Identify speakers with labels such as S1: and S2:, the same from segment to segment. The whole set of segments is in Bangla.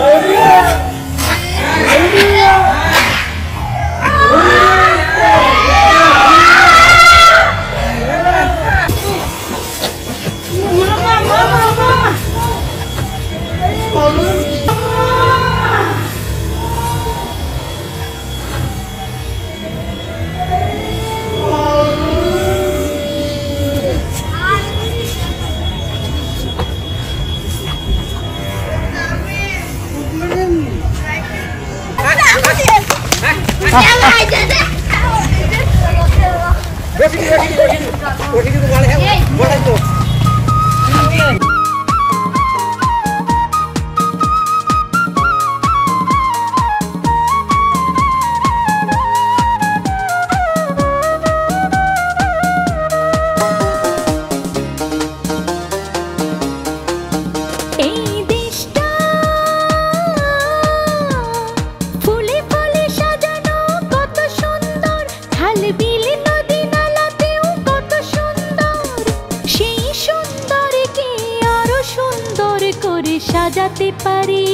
S1: 아,
S2: बेटी बेटी बेटी बेटी की दुकान है बड़ा
S1: तो বাঁচাতে পারি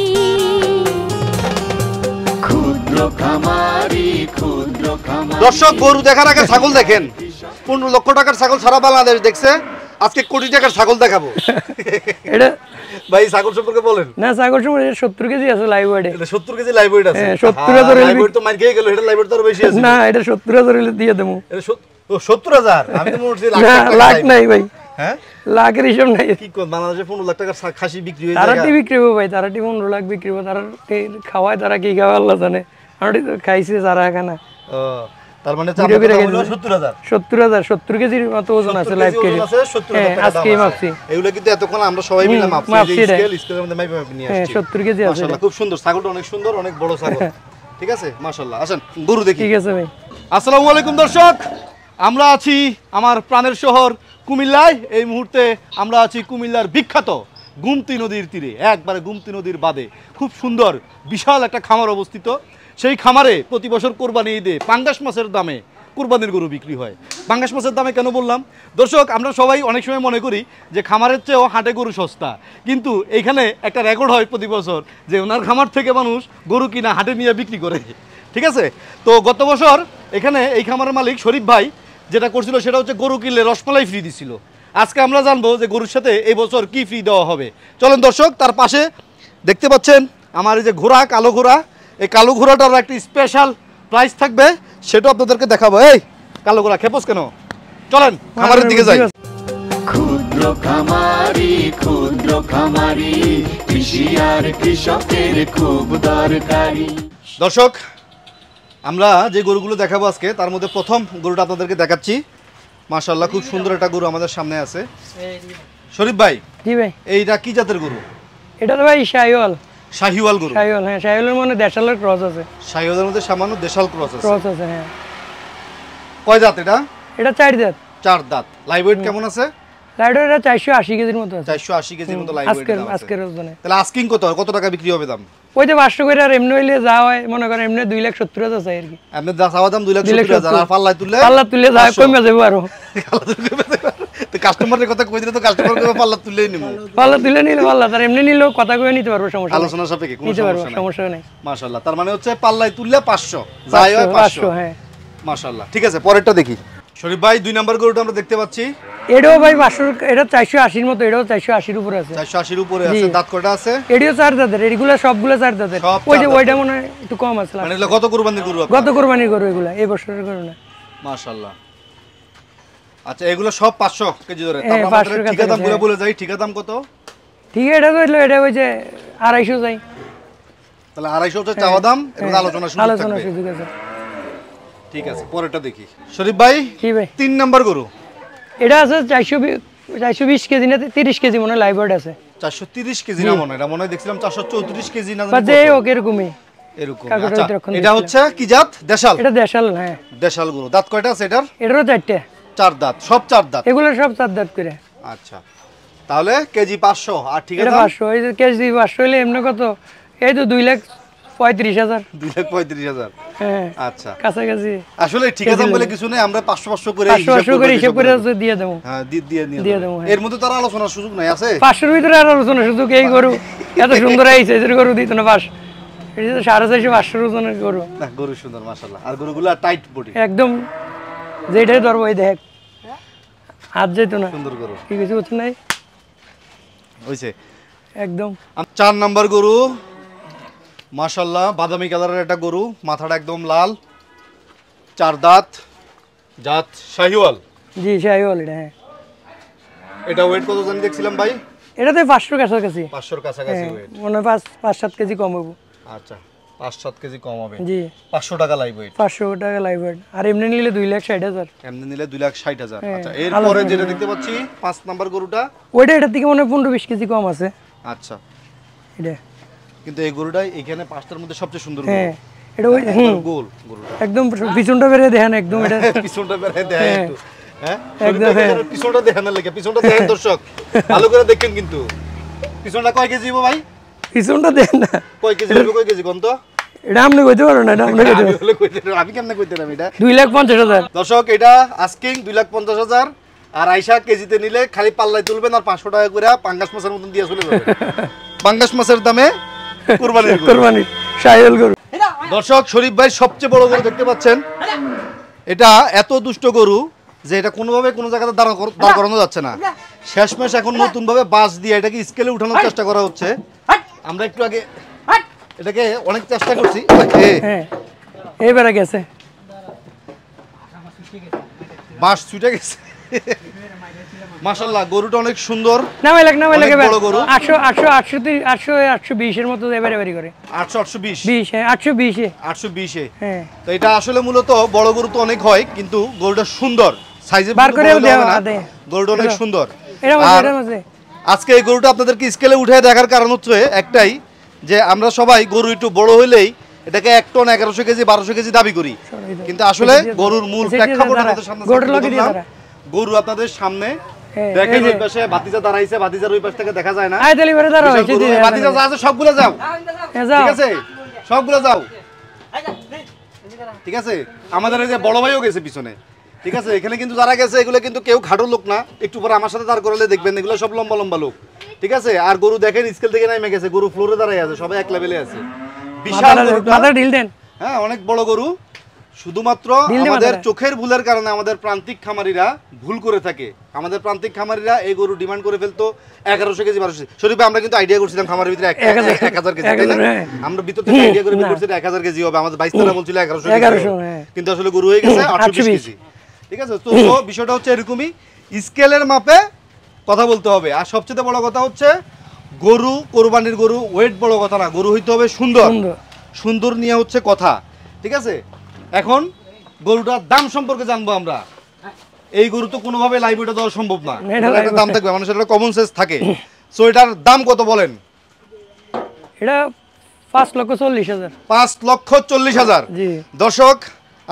S2: দর্শক গরু দেখার আগে ছাগল দেখেন পনেরো লক্ষ টাকার ছাগল সারা বাংলাদেশ দেখছে আজকে কোটি টাকার ছাগল দেখাবো
S1: এটা ভাই ছাগল সম্পর্কে বলেন না ছাগল সম্পর্কে কেজি আছে কেজি হ্যাঁ, হাজার হ্যাঁ, তো
S2: এটা তো না এটা হাজার দিয়ে দেবো নাই ভাই হ্যাঁ? লাখের হিসাব নাই কি বাংলাদেশে 15 লাখ খাসি বিক্রি
S1: বিক্রি হবে ভাই 15 লাখ বিক্রি হবে তারা খাওয়ায় তারা কি আল্লাহ জানে যারা এখানে ও তার মানে কেজির ওজন আছে লাইভ কেজি হ্যাঁ, আজকে মাপছি
S2: কিন্তু এতক্ষণ আমরা সবাই মিলে মাপছি স্কেল স্কেলের মধ্যে নিয়ে হ্যাঁ, আসছি 70 কেজি আছে মাশাআল্লাহ খুব সুন্দর ছাগলটা অনেক সুন্দর অনেক বড় ছাগল ঠিক আছে মাশাআল্লাহ আসেন গরু দেখি ঠিক আছে ভাই আসসালামু আলাইকুম দর্শক আমরা আছি আমার প্রাণের শহর কুমিল্লায় এই মুহূর্তে আমরা আছি কুমিল্লার বিখ্যাত গুমতি নদীর তীরে একবারে গুমতি নদীর বাদে খুব সুন্দর বিশাল একটা খামার অবস্থিত সেই খামারে প্রতি বছর কোরবানি ঈদে পাঙ্গাস মাছের দামে কোরবানির গরু বিক্রি হয় পাঙ্গাস মাছের দামে কেন বললাম দর্শক আমরা সবাই অনেক সময় মনে করি যে খামারের চেয়েও হাটে গরু সস্তা কিন্তু এইখানে একটা রেকর্ড হয় প্রতি বছর যে ওনার খামার থেকে মানুষ গরু কিনা হাটে নিয়ে বিক্রি করে ঠিক আছে তো গত বছর এখানে এই খামারের মালিক শরীফ ভাই যেটা করছিল সেটা হচ্ছে গরু কিনলে রসমালাই ফ্রি দিছিল আজকে আমরা জানবো যে গরুর সাথে এই বছর কি ফ্রি দেওয়া হবে চলেন দর্শক তার পাশে দেখতে পাচ্ছেন আমার এই যে ঘোড়া কালো ঘোড়া এই কালো ঘোড়াটার একটা স্পেশাল প্রাইস থাকবে সেটাও আপনাদেরকে দেখাবো এই কালো ঘোড়া খেপোস কেন চলেন খামারের দিকে যাই দর্শক আমরা যে গরুগুলো দেখাবো আজকে তার মধ্যে প্রথম গরুটা আপনাদেরকে দেখাচ্ছি মাশাল্লাহ খুব সুন্দর একটা গরু আমাদের সামনে আছে
S1: শরীফ ভাই জি ভাই এইটা কি জাতের গরু এটা তো ভাই শাহিওয়াল শাহিওয়াল গরু শাহিওয়াল হ্যাঁ শাহিওয়ালের মধ্যে দেশালের ক্রস আছে শাহিওয়ালের মধ্যে সামান্য দেশাল ক্রস আছে ক্রস আছে হ্যাঁ
S2: কয় জাত এটা এটা চার জাত চার দাঁত লাইভ ওয়েট কেমন আছে
S1: 480 কেজির মতো আছে 480 কেজির মতো আজকের ওজনে
S2: তাহলে আস্কিং কত কত টাকা বিক্রি হবে
S1: দাম ওই যে 500 করে আর এমনি যা হয় মনে করেন এমনি 2 লাখ 70 হাজার চাই আর কি আপনি যা চাওয়া দাম 2 লাখ 70 হাজার আর তুললে পাল্লা তুললে যা কমে যাবে আরো তো কাস্টমারের কথা কই দিলে তো কাস্টমার কইবে পাল্লা নিব পাল্লা নিলে পাল্লা তার এমনি কথা কই নিতে পারবে সমস্যা আলোচনা সাপেক্ষে কোনো সমস্যা নাই সমস্যা নাই
S2: মাশাআল্লাহ তার মানে হচ্ছে পাল্লাই তুললে 500 যাই হয় 500 হ্যাঁ মাশাআল্লাহ ঠিক আছে পরেরটা দেখি শরীফ ভাই দুই নাম্বার গরুটা আমরা দেখতে পাচ্ছি এটাও ভাই পাঁচশো
S1: এটা চারশো আশির মতো এটাও চারশো আশির উপরে আছে চারশো আশির উপরে দাঁত কটা আছে এটিও চার দাঁতের এগুলো সবগুলো চার দাঁতের ওই যে ওইটা মনে হয় একটু কম আছে মানে গত কোরবানির গরু গত কোরবানির গরু এগুলো এই বছরের গরু
S2: মাশাল্লাহ আচ্ছা এগুলো সব 500 কেজি ধরে হ্যাঁ, ঠিকা দাম বলে বলে যাই ঠিকা দাম কত
S1: ঠিক এটা তো এটা ওই যে 250 যাই
S2: তাহলে আড়াইশো হচ্ছে চাওয়া হ্যাঁ, দাম হ্যাঁ, আলোচনা শুরু আলোচনা ঠিক আছে পরেরটা দেখি শরীফ ভাই কি ভাই তিন নাম্বার গরু
S1: এটা আছে চারশো বিশ কেজি না তিরিশ কেজি মনে হয় আছে
S2: চারশো তিরিশ কেজি না মনে হয় মনে হয় দেখছিলাম চারশো চৌত্রিশ কেজি না
S1: এরকমই আচ্ছা, এটা হচ্ছে কি জাত দেশাল এটা দেশাল হ্যাঁ দেশাল গুলো দাঁত কয়টা আছে এটার এটারও চারটে চার দাঁত সব চার দাঁত এগুলো সব চার দাঁত করে আচ্ছা
S2: তাহলে কেজি পাঁচশো আর ঠিক আছে পাঁচশো
S1: এই কেজি পাঁচশো হলে এমনি কত এই তো দুই লাখ পঁয়ত্রিশ হাজার
S2: দুই লাখ পঁয়ত্রিশ হাজার
S1: হ্যাঁ, আচ্ছা। কাছাকাছি আসলে কিছু নেই পাঁচশো পাঁচশো ভিতরে সাড়ে
S2: চারশো পাঁচশো ওজনের সুন্দর মাসাল্লাহ আর গরুগুলো টাইট
S1: বডি একদম যেটাই ধরবো এই দেখ হাত যেত না সুন্দর গরু কি কিছু নাই হয়েছে একদম চার নাম্বার গরু
S2: মাশাল্লাহ বাদামি কালারের একটা গরু মাথাটা একদম লাল চার দাঁত জাত শাহিওয়াল
S1: জি শাহিওয়াল এটা হ্যাঁ
S2: এটা ওয়েট কত জানি দেখছিলাম ভাই
S1: এটাতে পাঁচশো কাছাকাছি পাঁচশোর কাছাকাছি ওয়েট হ্যাঁ, মনে পাঁচ পাঁচ সাত কেজি কম হবো
S2: আচ্ছা পাঁচ সাত কেজি কম হবে জি পাঁচশো টাকা লাইভ ওয়েট
S1: পাঁচশো টাকা লাইভ ওয়েট আর এমনি নিলে দুই লাখ ষাট হাজার
S2: এমনি নিলে দুই লাখ ষাট হাজার হ্যাঁ, আচ্ছা এরপরে যেটা দেখতে পাচ্ছি পাঁচ নাম্বার
S1: গরুটা ওইটা এটার থেকে মনে হয় পনেরো বিশ কেজি কম আছে আচ্ছা এটা
S2: কিন্তু এই গরুটাই এখানে পাঁচটার মধ্যে সবচেয়ে সুন্দর হ্যাঁ
S1: এটা ওই হ্যাঁ, গোল গরুটা একদম পিছনটা বেরে দেখেন একদম এটা পিছনটা
S2: বেরে দেখেন হ্যাঁ। একটু হ্যাঁ একদম হ্যাঁ। পিছনটা দেখেন লাগে পিছনটা দেখেন দর্শক ভালো করে দেখেন কিন্তু পিছনটা কয় কেজি ভাই
S1: পিছনটা দেখেন না
S2: কয় কেজি কয় কেজি কোন তো
S1: এটা কইতে পারো না এটা
S2: কইতে পারো আমি কেমনে কইতে এটা 2
S1: লাখ 50 হাজার
S2: দর্শক এটা আস্কিং 2 লাখ 50 হাজার আর আয়শা কেজিতে নিলে খালি পাল্লায় তুলবেন আর 500 টাকা করে পাঙ্গাস মাছের মতন দিয়ে চলে যাবে পাঙ্গাস মাছের দামে দর্শক শরীফ ভাই সবচেয়ে বড় গরু দেখতে পাচ্ছেন এটা এত দুষ্ট গরু যে এটা কোনোভাবে কোনো জায়গাতে দাঁড়া দাঁড় করানো যাচ্ছে না শেষমেশ এখন নতুন ভাবে বাস দিয়ে এটাকে স্কেলে উঠানোর চেষ্টা করা হচ্ছে আমরা একটু আগে এটাকে অনেক চেষ্টা করছি এবারে হ্যাঁ। গেছে বাস ছুটে গেছে মাশাআল্লাহ গরুটা
S1: অনেক সুন্দর নামাই লাগ নামাই লাগে বড় গরু 800 800 800 820 এর মতো করে 800 820 20 হ্যাঁ 820 এ 820 এ হ্যাঁ তো এটা আসলে মূলত বড় গরু
S2: তো অনেক হয় কিন্তু গরুটা সুন্দর সাইজে বার করে গরুটা অনেক সুন্দর মধ্যে মধ্যে আজকে এই গরুটা আপনাদেরকে স্কেলে উঠে দেখার কারণ হচ্ছে একটাই যে আমরা সবাই গরু একটু বড় হইলেই এটাকে এক টন এগারোশো কেজি বারোশো কেজি দাবি করি কিন্তু আসলে গরুর মূল প্রেক্ষাপট গরু আপনাদের সামনে হ্যাঁ, হ্যাঁ, হ্যাঁ, আমাদের এই যে বড় গেছে পিছনে ঠিক আছে এখানে কিন্তু যারা গেছে এগুলো কিন্তু কেউ খাটো লোক না একটু পরে আমার সাথে দাঁড় করালে দেখবেন এগুলো সব লম্বা লম্বা লোক ঠিক আছে আর গরু দেখেন স্কেল থেকে নাই গেছে গরু ফ্লোরে দাঁড়াই আছে সবাই এক লেভেলে আছে বিশাল হ্যাঁ অনেক বড় গরু শুধুমাত্র আমাদের চোখের ভুলের কারণে আমাদের প্রান্তিক খামারিরা ভুল করে থাকে আমাদের প্রান্তিক খামারিরা এই গরু ডিমান্ড করে ফেলতো এগারোশো কেজি বারোশো শরীফে আমরা কিন্তু আইডিয়া করছিলাম খামারের ভিতরে এক হাজার কেজি তাই না হ্যাঁ। আমরা ভিতর থেকে আইডিয়া করে করছি এক হাজার কেজি হবে আমাদের বাইশ তারা বলছিল এগারোশো হ্যাঁ। কিন্তু আসলে গরু হয়ে গেছে আটশো কেজি ঠিক আছে তো বিষয়টা হচ্ছে এরকমই স্কেলের মাপে কথা বলতে হবে আর সবচেয়ে বড় কথা হচ্ছে গরু কোরবানির গরু ওয়েট বড় কথা না গরু হইতে হবে সুন্দর সুন্দর নিয়ে হচ্ছে কথা ঠিক আছে এখন গরুটার দাম সম্পর্কে জানবো আমরা এই গরু তো কোনোভাবে লাইব্রেরিটা দেওয়া সম্ভব না একটা দাম থাকবে মানুষের একটা কমন সেন্স থাকে সো এটার দাম কত বলেন এটা
S1: পাঁচ লক্ষ চল্লিশ হাজার
S2: পাঁচ লক্ষ চল্লিশ হাজার দর্শক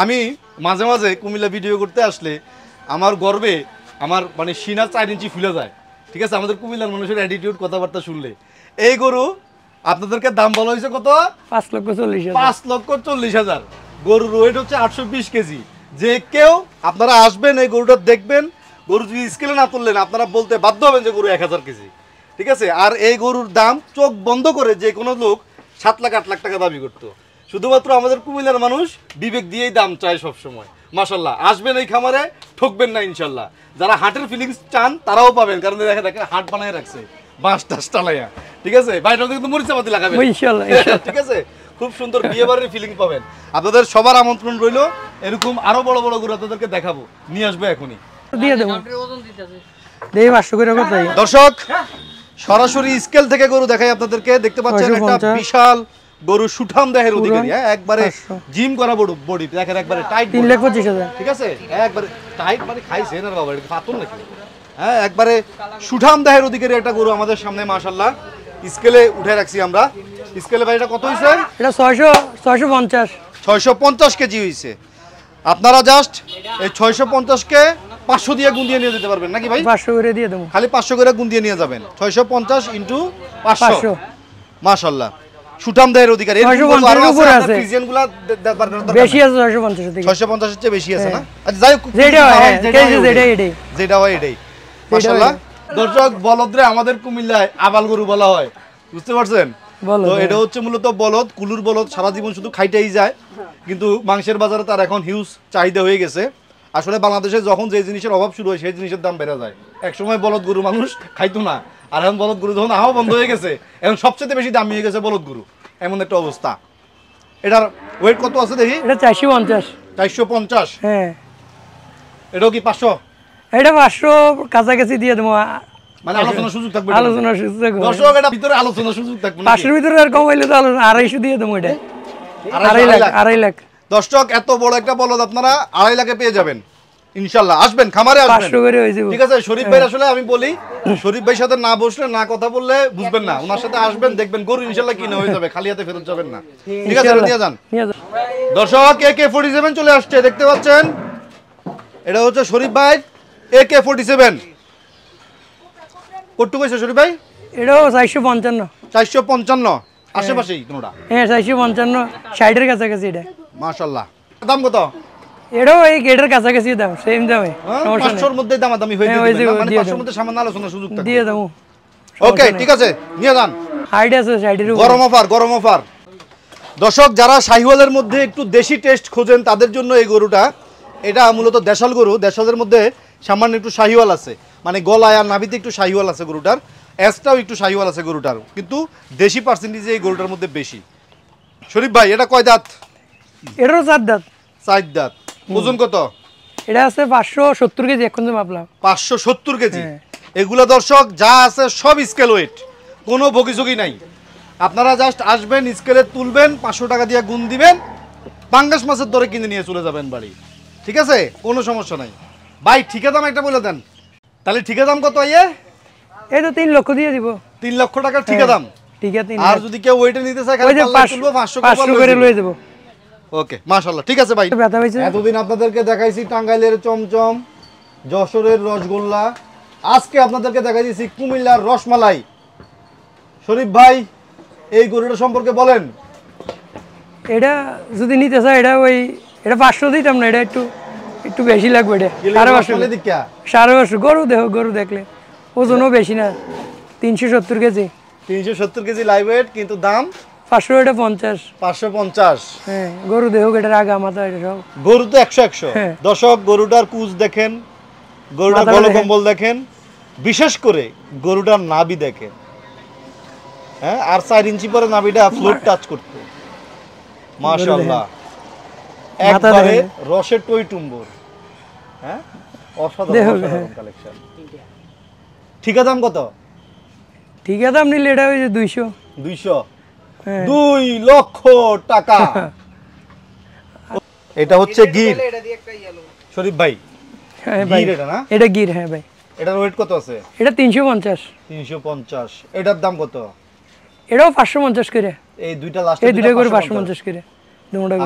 S2: আমি মাঝে মাঝে কুমিল্লা ভিডিও করতে আসলে আমার গর্বে আমার মানে সিনা চার ইঞ্চি ফুলে যায় ঠিক আছে আমাদের কুমিল্লার মানুষের অ্যাটিটিউড কথাবার্তা শুনলে এই গরু আপনাদেরকে দাম বলা হয়েছে কত পাঁচ লক্ষ চল্লিশ পাঁচ লক্ষ চল্লিশ হাজার গরুর ওয়েট হচ্ছে আটশো কেজি যে কেউ আপনারা আসবেন এই গরুটা দেখবেন গরু যদি স্কেলে না তুললেন আপনারা বলতে বাধ্য হবেন যে গরু এক হাজার কেজি ঠিক আছে আর এই গরুর দাম চোখ বন্ধ করে যে কোনো লোক সাত লাখ আট লাখ টাকা দাবি করত শুধুমাত্র আমাদের কুমিল্লার মানুষ বিবেক দিয়েই দাম চায় সবসময় মাসাল্লাহ আসবেন এই খামারে ঠকবেন না ইনশাল্লাহ যারা হাটের ফিলিংস চান তারাও পাবেন কারণ দেখা দেখেন হাট বানায় রাখছে বাঁশ টাস টালাইয়া ঠিক আছে বাইরে কিন্তু মরিচাবাতি লাগাবেন ঠিক আছে খুব সুন্দর বিয়েবাড়ির ফিলিং পাবেন আপনাদের সবার আমন্ত্রণ রইল এরকম আরো বড় বড় ঘুরে আপনাদেরকে দেখাবো নিয়ে আসবে এখনই দর্শক সরাসরি স্কেল থেকে গরু দেখাই আপনাদেরকে দেখতে পাচ্ছেন একটা বিশাল গরু সুঠাম দেহের অধিকারী হ্যাঁ একবারে জিম করা বড় বডি দেখেন একবারে টাইট 3 লাখ 25 হাজার ঠিক আছে হ্যাঁ, একবারে টাইট মানে খাইছে না বাবা এটা খাতুন নাকি হ্যাঁ একবারে সুঠাম দেহের অধিকারী একটা গরু আমাদের সামনে মাশাআল্লাহ স্কেলে উঠে রাখছি আমরা স্কেলে ভাই এটা কত হইছে এটা 600 650 650 কেজি হইছে আপনারা জাস্ট এই 650 কে 500 দিয়ে গুণ দিয়ে নিয়ে যেতে পারবেন নাকি ভাই 500 করে দিয়ে দেব খালি 500 করে গুণ দিয়ে নিয়ে যাবেন 650 ইনটু 500 মাশাআল্লাহ সুটাম দায়ের অধিকার এই আরো উপরে আছে ফিজিয়ানগুলা বেশি আছে 650 থেকে 650 এর চেয়ে বেশি আছে না হ্যাঁ। আচ্ছা যাই হ্যাঁ, যেটা হয় যেটা এটাই যেটা হয় এটাই মাশাআল্লাহ দর্শক বলদরে আমাদের কুমিল্লায় আবাল গরু বলা হয় বুঝতে পারছেন তো হ্যাঁ। এটা হচ্ছে মূলত বলদ কুলুর বলদ সারা জীবন শুধু খাইটাই যায় কিন্তু মাংসের বাজারে তার এখন হিউজ চাহিদা হয়ে গেছে আসলে বাংলাদেশে যখন যে জিনিসের অভাব শুরু হয় সেই জিনিসের দাম বেড়ে যায় একসময় বলদ গরু মানুষ খাইতো না আর এখন বলদ গরু যখন আহাও বন্ধ হয়ে গেছে এখন সবচেয়ে বেশি দাম হয়ে গেছে বলদ গরু
S1: এমন একটা অবস্থা এটার ওয়েট কত আছে দেখি এটা চারশো পঞ্চাশ চারশো পঞ্চাশ হ্যাঁ এটাও কি পাঁচশো এটা পাঁচশো কাছাকাছি দিয়ে দেবো
S2: আমি বলি শরীফ ভাই সাথে না বসলে না কথা বললে বুঝবেন না ওনার সাথে আসবেন দেখবেন গরু ইনশাল্লাহ কিনে হয়ে যাবে খালি হাতে ফেরত যাবেন না ঠিক আছে দর্শক কে কে ফোর্টি চলে আসছে দেখতে পাচ্ছেন এটা হচ্ছে শরীফ ভাই এ কে ফোর্টি সেভেন
S1: ভাই চারশো পঞ্চান্ন চারশো পঞ্চান্ন তোমরা হ্যাঁ।, হ্যাঁ চারশো পঞ্চান্ন কাছাকাছি এটা মাশাল্লাহ দাম কত এটাও এই গেটের কাছাকাছি দাম সেম দামে হ্যাঁ, পাঁচশোর মধ্যে হয়ে হ্যাঁ, যাবে মানে পাঁচশোর মধ্যে সামান্য আলোচনা সুযোগ দিয়ে দাম ওকে ঠিক আছে নিয়ে যান আছে সাইডের গরম অফার গরম অফার
S2: দর্শক যারা সাহিওয়ালের মধ্যে একটু দেশি টেস্ট খোঁজেন তাদের জন্য এই গরুটা এটা মূলত দেশাল গরু দেশালের মধ্যে সামান্য একটু শাহিওয়াল আছে মানে গলায় আর নাভিতে একটু শাহিওয়াল আছে গরুটার অ্যাসটাও একটু শাহিওয়াল আছে গরুটার কিন্তু দেশি পার্সেন্টেজে এই গরুটার মধ্যে বেশি শরীফ ভাই এটা কয় দাঁত এটারও চার দাঁত চার দাঁত ওজন কত এটা আছে পাঁচশো সত্তর কেজি এখন যে মাপলাম পাঁচশো সত্তর কেজি হ্যাঁ। এগুলো দর্শক যা আছে সব স্কেল ওয়েট কোনো বগিঝুগি নাই আপনারা জাস্ট আসবেন স্কেলে তুলবেন পাঁচশো টাকা দিয়ে গুণ দিবেন পাঙ্গাস মাছের দরে কিনে নিয়ে চলে যাবেন বাড়ি ঠিক আছে কোনো সমস্যা নাই ভাই ঠিকা দাম একটা বলে দেন তাহলে ঠিকা দাম কত ইয়ে
S1: এই তো তিন লক্ষ দিয়ে দিব তিন লক্ষ টাকার ঠিকা হ্যাঁ, দাম আর যদি কেউ ওইটা নিতে চায় খালি তুলবো করে লয়ে
S2: ওকে মাশাল্লাহ ঠিক আছে ভাই
S1: এতদিন আপনাদেরকে
S2: দেখাইছি টাঙ্গাইলের চমচম যশোরের রসগোল্লা আজকে আপনাদেরকে
S1: দেখাইছি কুমিল্লার রসমালাই শরীফ ভাই এই গরুটা সম্পর্কে বলেন এটা যদি নিতে চায় এটা ওই এটা পাঁচশো দিতাম না এটা একটু একটু বেশি লাগবে সাড়ে পাঁচশো গরু দেহ গরু দেখলে ওজনও বেশি না তিনশো সত্তর কেজি তিনশো সত্তর কেজি লাইভ ওয়েট কিন্তু দাম হ্যাঁ, দশক
S2: হ্যাঁ। গরুটার কুচ দেখেন গরুটার কম্বল দেখেন বিশেষ করে গরুটার দেখেন হ্যাঁ আর চার ইঞ্চি পরে নাবিটা টাচ মাশাল্লাহ একবারে রসের টই হ্যাঁ কত ঠিকা দাম নিলে এটা হয়েছে দুইশো দুইশো হ্যাঁ। দুই লক্ষ টাকা এটা হচ্ছে গির শরীফ ভাই
S1: হ্যাঁ এটা গির হ্যাঁ ভাই
S2: এটার ওয়েট কত আছে এটা তিনশো পঞ্চাশ এটার দাম কত
S1: এটাও পাঁচশো পঞ্চাশ করে এই দুইটা লাস্ট এই দুইটা করে পাঁচশো পঞ্চাশ করে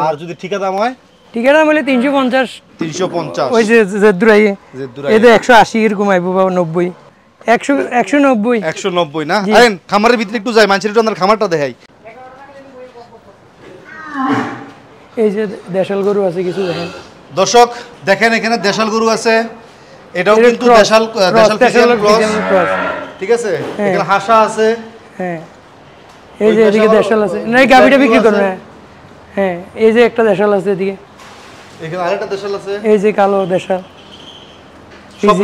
S1: আর যদি ঠিকা হয় ঠিকা হলে তিনশো পঞ্চাশ তিনশো পঞ্চাশ ওই যে জেদুরাই এতে একশো আশি এরকম আইব বা নব্বই একশো একশো এই যে দেশাল গরু আছে কিছু দেখেন দর্শক
S2: দেখেন এখানে দেশাল গরু আছে এটাও কিন্তু ঠিক আছে হ্যাঁ। এখানে হাসা আছে
S1: হ্যাঁ দেশাল আছে বিক্রি করবে হ্যাঁ এই যে একটা দেশাল আছে এদিকে
S2: এখানে আরেকটা দেশাল আছে
S1: এই যে কালো দেশাল
S2: হ্যাঁ।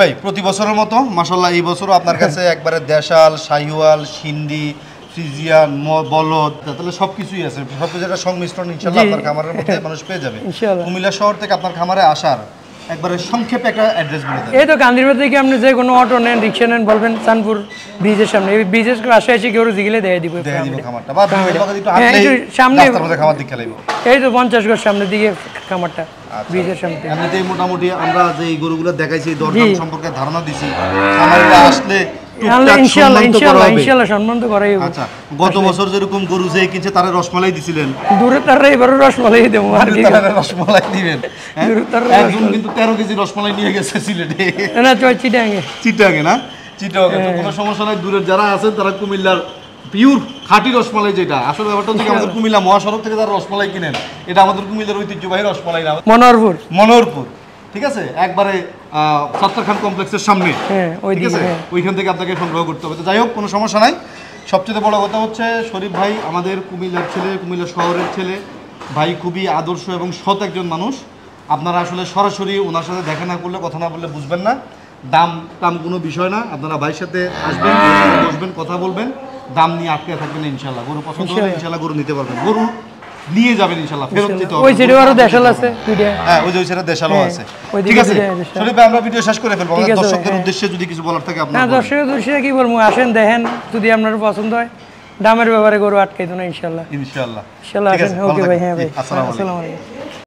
S2: ভাই প্রতি বছরের মতো এই আপনার কাছে একবারে দেশাল সিন্ধি আছে সব আপনার খামারের মধ্যে মানুষ পেয়ে যাবে
S1: শহর থেকে আপনার খামারে আসার এই তো থেকে আপনি যে কোনো অটো নেন রিক্সা নেন বলবেন সানপুর ব্রিজের সামনে এই ব্রিজের পাশে এসে কেউ জিগিলে দেয় দিব হ্যাঁ, সামনে এই তো পঞ্চাশ ঘর সামনের দিকে খামারটা আচ্ছা। সামনে
S2: মোটামুটি আমরা যে গরুগুলো দেখাইছি দর্শন সম্পর্কে ধারণা দিছি আসলে কোনো সমস্যা নাই যারা আছেন তারা কুমিল্লার পিউর খাঁটি রসমালাই যেটা আসলে ব্যাপারটা হচ্ছে হ্যাঁ। আমাদের কুমিল্লা মহাসড়ক থেকে তারা রসমালাই কিনেন এটা আমাদের কুমিল্লার ঐতিহ্যবাহী রসমালাই না
S1: মনোহরপুর মনোহরপুর
S2: ঠিক আছে একবারে কমপ্লেক্সের সামনে
S1: হ্যাঁ, হ্যাঁ।
S2: ওইখান থেকে আপনাকে সংগ্রহ করতে হবে তো যাই হোক কোনো সমস্যা নাই সবচেয়ে বড় কথা হচ্ছে শরীফ ভাই আমাদের কুমিল্লার ছেলে কুমিল্লা শহরের ছেলে ভাই খুবই আদর্শ এবং সৎ একজন মানুষ আপনারা আসলে সরাসরি ওনার সাথে দেখা না করলে কথা না বললে বুঝবেন না দাম টাম কোনো বিষয় না আপনারা ভাইয়ের সাথে আসবেন বসবেন কথা বলবেন দাম নিয়ে আটকে থাকবেন ইনশাল্লাহ গরু পছন্দ ইনশাল্লাহ গরু নিতে পারবেন গরু নিয়ে যাবেন ইনশাআল্লাহ ফেরত হবে ওই আরো দেশাল আছে
S1: হ্যাঁ ওই যে ওই সেটা দেশালও হ্যাঁ, আছে ঠিক আছে শরীফ
S2: আমরা ভিডিও শেষ করে দর্শকদের হ্যাঁ। উদ্দেশ্যে যদি কিছু বলার থাকে আপনি না দর্শকদের
S1: উদ্দেশ্যে কি বলবো আসেন দেখেন যদি আপনার পছন্দ হয় দামের ব্যাপারে গরু আটকাই দেন ইনশাআল্লাহ
S2: ইনশাআল্লাহ ওকে ভাই হ্যাঁ ভাই আসসালামু
S1: আলাইকুম